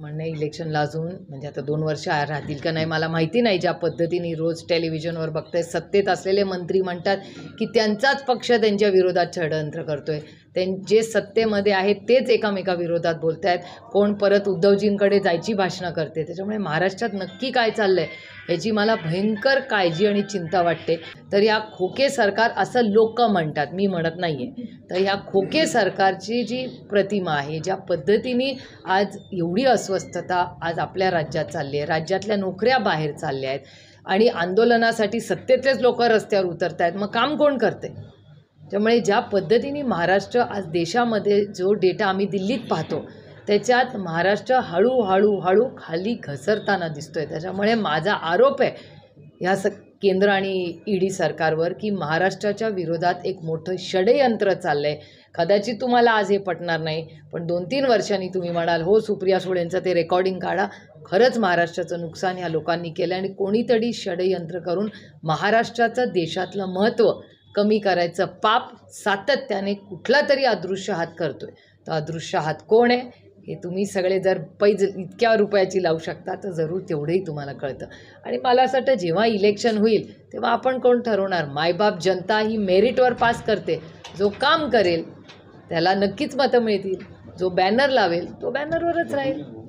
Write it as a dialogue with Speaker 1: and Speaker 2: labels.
Speaker 1: म्हणणे इलेक्शनला अजून म्हणजे आता दोन वर्ष राहतील का नाही मला माहिती नाही ज्या पद्धतीने रोज टेलिव्हिजनवर बघतोय सत्तेत असलेले मंत्री म्हणतात की त्यांचाच पक्ष त्यांच्या विरोधात षडयंत्र करतोय त्यां जे सत्तेमध्ये आहेत तेच एकामेकाविरोधात बोलत आहेत कोण परत उद्धवजींकडे जायची भाषणं करते त्याच्यामुळे महाराष्ट्रात नक्की काय चाललं आहे ह्याची मला भयंकर काळजी आणि चिंता वाटते तर या खोके सरकार असं लोक म्हणतात मी म्हणत नाही आहे तर ह्या खोके सरकारची जी प्रतिमा आहे ज्या पद्धतीने आज एवढी अस्वस्थता आज आपल्या राज्यात चालली आहे राज्यातल्या नोकऱ्या बाहेर चालल्या आहेत आणि आंदोलनासाठी सत्तेतलेच लोक रस्त्यावर उतरत आहेत मग काम कोण करते त्यामुळे ज्या पद्धतीने महाराष्ट्र आज देशामध्ये जो डेटा आम्ही दिल्लीत पाहतो त्याच्यात महाराष्ट्र हळूहळू हळू खाली घसरताना दिसतोय त्याच्यामुळे माझा आरोप आहे ह्या स केंद्र आणि ई डी सरकारवर की महाराष्ट्राच्या विरोधात एक मोठं षडयंत्र चाललं आहे कदाचित तुम्हाला आज हे पटणार नाही पण दोन तीन वर्षांनी तुम्ही म्हणाल हो सुप्रिया सुळेंचं ते रेकॉर्डिंग काढा खरंच महाराष्ट्राचं नुकसान ह्या लोकांनी केलं आणि कोणीतरी षडयंत्र करून महाराष्ट्राचं देशातलं महत्त्व कमी करायचं पाप सातत्याने कुठला तरी अदृश्य हात करतो आहे तर अदृश्य हात कोण आहे हे तुम्ही सगळे जर पैज इतक्या रुपयाची लावू शकता तर जरूर तेवढंही तुम्हाला कळतं आणि मला असं वाटतं जेव्हा इलेक्शन होईल तेव्हा आपण कोण ठरवणार मायबाप जनता ही मेरिटवर पास करते जो काम करेल त्याला नक्कीच मतं मिळतील जो बॅनर लावेल तो बॅनरवरच राहील